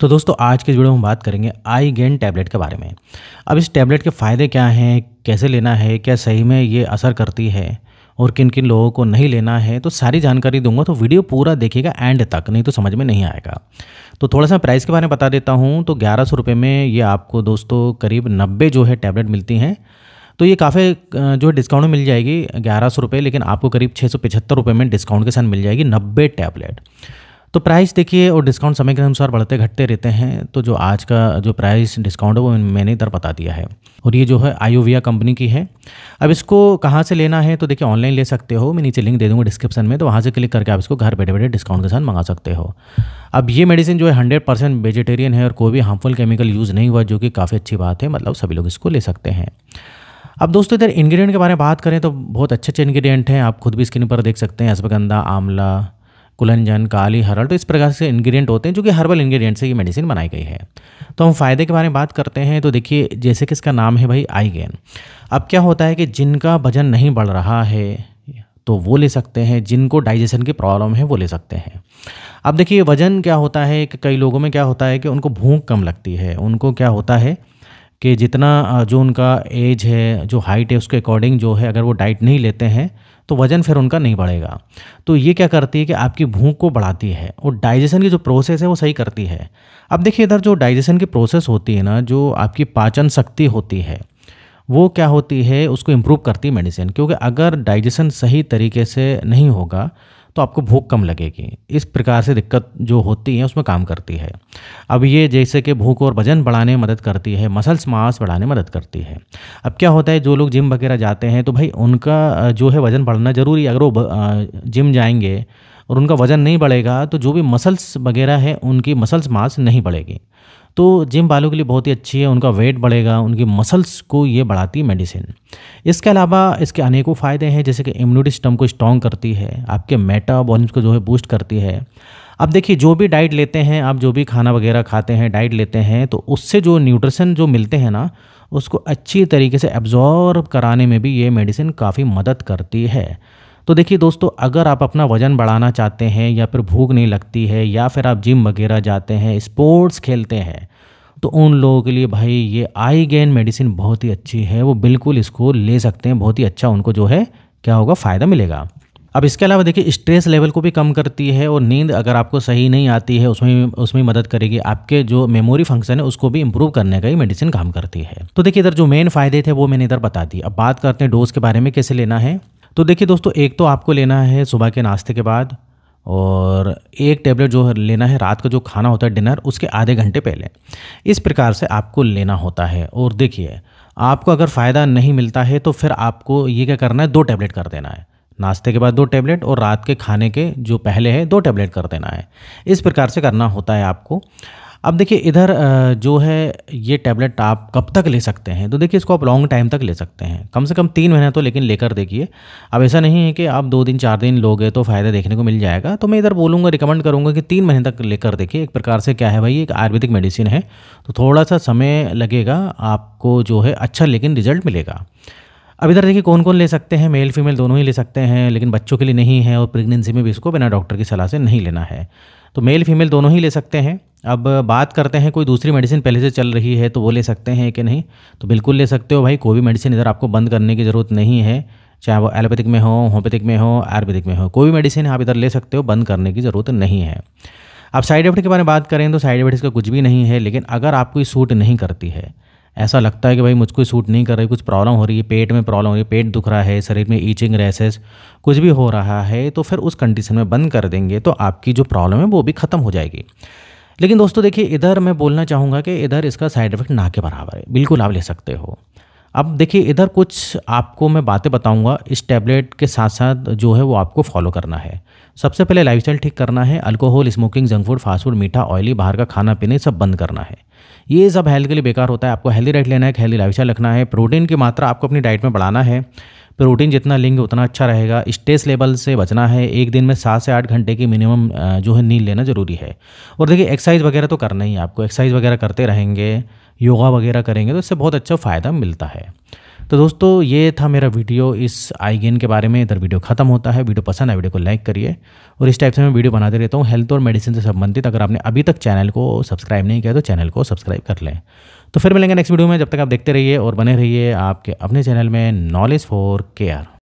तो दोस्तों आज के वीडियो में बात करेंगे आई गेन टैबलेट के बारे में अब इस टैबलेट के फ़ायदे क्या हैं कैसे लेना है क्या सही में ये असर करती है और किन किन लोगों को नहीं लेना है तो सारी जानकारी दूंगा तो वीडियो पूरा देखिएगा एंड तक नहीं तो समझ में नहीं आएगा तो थोड़ा सा प्राइस के बारे में बता देता हूँ तो ग्यारह सौ रुपये में ये आपको दोस्तों करीब नब्बे जो है टैबलेट मिलती हैं तो ये काफ़ी जो है डिस्काउंट में मिल जाएगी ग्यारह सौ रुपये लेकिन आपको करीब छः सौ पचहत्तर रुपये में डिस्काउंट के साथ मिल जाएगी नब्बे टैबलेट तो प्राइस देखिए और डिस्काउंट समय के अनुसार बढ़ते घटते रहते हैं तो जो आज का जो प्राइस डिस्काउंट है वो मैंने इधर बता दिया है और ये जो है आयोविया कंपनी की है अब इसको कहाँ से लेना है तो देखिए ऑनलाइन ले सकते हो मैं नीचे लिंक दे दूँगा डिस्क्रिप्शन में तो वहाँ से क्लिक करके आप इसको घर बैठे बैठे डिस्काउंट के साथ मंगा सकते हो अब ये मेडिसिन जो है हंड्रेड परसेंट वेजिटेरियन है और कोई भी हार्मफुल केमिकल यूज़ नहीं हुआ जो कि काफ़ी अच्छी बात है मतलब सभी लोग इसको ले सकते हैं अब दोस्तों इधर इंग्रेडिएंट के बारे में बात करें तो बहुत अच्छे अच्छे इंग्रेडिएंट हैं आप खुद भी स्क्रीन पर देख सकते हैं अश्वगंधा आंवला कुलंजन काली हरल तो इस प्रकार से इंग्रेडिएंट होते हैं जो कि हर्बल इंग्रेडिएंट से ये मेडिसिन बनाई गई है तो हम फ़ायदे के बारे में बात करते हैं तो देखिए जैसे कि इसका नाम है भाई आईगेन अब क्या होता है कि जिनका वजन नहीं बढ़ रहा है तो वो ले सकते हैं जिनको डाइजेशन की प्रॉब्लम है वो ले सकते हैं अब देखिए वज़न क्या होता है कि कई लोगों में क्या होता है कि उनको भूख कम लगती है उनको क्या होता है कि जितना जो उनका एज है जो हाइट है उसके अकॉर्डिंग जो है अगर वो डाइट नहीं लेते हैं तो वजन फिर उनका नहीं बढ़ेगा तो ये क्या करती है कि आपकी भूख को बढ़ाती है और डाइजेशन की जो प्रोसेस है वो सही करती है अब देखिए इधर जो डाइजेशन की प्रोसेस होती है ना जो आपकी पाचन शक्ति होती है वो क्या होती है उसको इम्प्रूव करती है मेडिसिन क्योंकि अगर डाइजेशन सही तरीके से नहीं होगा तो आपको भूख कम लगेगी इस प्रकार से दिक्कत जो होती है उसमें काम करती है अब ये जैसे कि भूख और वजन बढ़ाने में मदद करती है मसल्स मांस बढ़ाने में मदद करती है अब क्या होता है जो लोग जिम वगैरह जाते हैं तो भाई उनका जो है वज़न बढ़ना ज़रूरी है अगर वो जिम जाएंगे और उनका वज़न नहीं बढ़ेगा तो जो भी मसल्स वगैरह है उनकी मसल्स मास नहीं बढ़ेगी तो जिम वालों के लिए बहुत ही अच्छी है उनका वेट बढ़ेगा उनकी मसल्स को ये बढ़ाती है मेडिसिन इसके अलावा इसके अनेकों फ़ायदे हैं जैसे कि इम्यूनिटी सिस्टम को स्ट्रॉन्ग करती है आपके मेटाबॉलिज्म को जो है बूस्ट करती है अब देखिए जो भी डाइट लेते हैं आप जो भी खाना वगैरह खाते हैं डाइट लेते हैं तो उससे जो न्यूट्रिशन जो मिलते हैं ना उसको अच्छी तरीके से एब्जॉर्ब कराने में भी ये मेडिसिन काफ़ी मदद करती है तो देखिए दोस्तों अगर आप अपना वज़न बढ़ाना चाहते हैं या फिर भूख नहीं लगती है या फिर आप जिम वगैरह जाते हैं स्पोर्ट्स खेलते हैं तो उन लोगों के लिए भाई ये आई गेन मेडिसिन बहुत ही अच्छी है वो बिल्कुल इसको ले सकते हैं बहुत ही अच्छा उनको जो है क्या होगा फ़ायदा मिलेगा अब इसके अलावा देखिए स्ट्रेस लेवल को भी कम करती है और नींद अगर आपको सही नहीं आती है उसमें उसमें मदद करेगी आपके जो मेमोरी फंक्शन है उसको भी इम्प्रूव करने का ही मेडिसिन काम करती है तो देखिए इधर जो मेन फायदे थे वो मैंने इधर बता दी अब बात करते हैं डोज के बारे में कैसे लेना है तो देखिए दोस्तों एक तो आपको लेना है सुबह के नाश्ते के बाद और एक टेबलेट जो लेना है रात का जो खाना होता है डिनर उसके आधे घंटे पहले इस प्रकार से आपको लेना होता है और देखिए आपको अगर फ़ायदा नहीं मिलता है तो फिर आपको ये क्या करना है दो टैबलेट कर देना है नाश्ते के बाद दो टैबलेट और रात के खाने के जो पहले है दो टैबलेट कर देना है इस प्रकार से करना होता है आपको अब देखिए इधर जो है ये टैबलेट आप कब तक ले सकते हैं तो देखिए इसको आप लॉन्ग टाइम तक ले सकते हैं कम से कम तीन महीने तो लेकिन लेकर देखिए अब ऐसा नहीं है कि आप दो दिन चार दिन लोगे तो फ़ायदा देखने को मिल जाएगा तो मैं इधर बोलूँगा रिकमेंड करूँगा कि तीन महीने तक लेकर देखिए एक प्रकार से क्या है भाई एक आयुर्वेदिक मेडिसिन है तो थोड़ा सा समय लगेगा आपको जो है अच्छा लेकिन रिजल्ट मिलेगा अब इधर देखिए कौन कौन ले सकते हैं मेल फीमेल दोनों ही ले सकते हैं लेकिन बच्चों के लिए नहीं है और प्रेगनेंसी में भी इसको बिना डॉक्टर की सलाह से नहीं लेना है तो मेल फीमेल दोनों ही ले सकते हैं अब बात करते हैं कोई दूसरी मेडिसिन पहले से चल रही है तो वो ले सकते हैं कि नहीं तो बिल्कुल ले सकते हो भाई कोई भी मेडिसिन इधर आपको बंद करने की ज़रूरत नहीं है चाहे वो एलोपैथिक में हो होम्योपैथिक में हो आयुर्वेदिक में हो कोई भी मेडिसिन आप इधर ले सकते हो बंद करने की ज़रूरत नहीं है अब साइड इफेक्ट के बारे में बात करें तो साइड इफेक्ट इसका कुछ भी नहीं है लेकिन अगर आपको सूट नहीं करती है ऐसा लगता है कि भाई मुझको सूट नहीं कर रही कुछ प्रॉब्लम हो रही है पेट में प्रॉब्लम हो रही है पेट दुख रहा है शरीर में ईचिंग रेसेस कुछ भी हो रहा है तो फिर उस कंडीशन में बंद कर देंगे तो आपकी जो प्रॉब्लम है वो भी ख़त्म हो जाएगी लेकिन दोस्तों देखिए इधर मैं बोलना चाहूँगा कि इधर इसका साइड इफ़ेक्ट ना के बराबर है बिल्कुल आप ले सकते हो अब देखिए इधर कुछ आपको मैं बातें बताऊंगा इस टैबलेट के साथ साथ जो है वो आपको फॉलो करना है सबसे पहले लाइफस्टाइल ठीक करना है alcohol smoking junk food fast food मीठा ऑयली बाहर का खाना पीने सब बंद करना है ये सब हेल्थ के लिए बेकार होता है आपको हेल्दी डाइट लेना है हेल्दी लाइफ रखना है प्रोटीन की मात्रा आपको अपनी डाइट में बढ़ाना है प्रोटीन जितना लेंगे उतना अच्छा रहेगा स्ट्रेस लेवल से बचना है एक दिन में सात से आठ घंटे की मिनिमम जो है नींद लेना ज़रूरी है और देखिए एक्सरसाइज वगैरह तो करना ही आपको एक्सरसाइज वगैरह करते रहेंगे योगा वगैरह करेंगे तो इससे बहुत अच्छा फ़ायदा मिलता है तो दोस्तों ये था मेरा वीडियो इस आई गेन के बारे में इधर वीडियो खत्म होता है वीडियो पसंद है वीडियो को लाइक करिए और इस टाइप से मैं वीडियो बनाते रहता हूँ हेल्थ और मेडिसिन से संबंधित अगर आपने अभी तक चैनल को सब्सक्राइब नहीं किया तो चैनल को सब्सक्राइब कर लें तो फिर मिलेंगे नेक्स्ट वीडियो में जब तक आप देखते रहिए और बने रहिए आपके अपने चैनल में नॉलेज फॉर केयर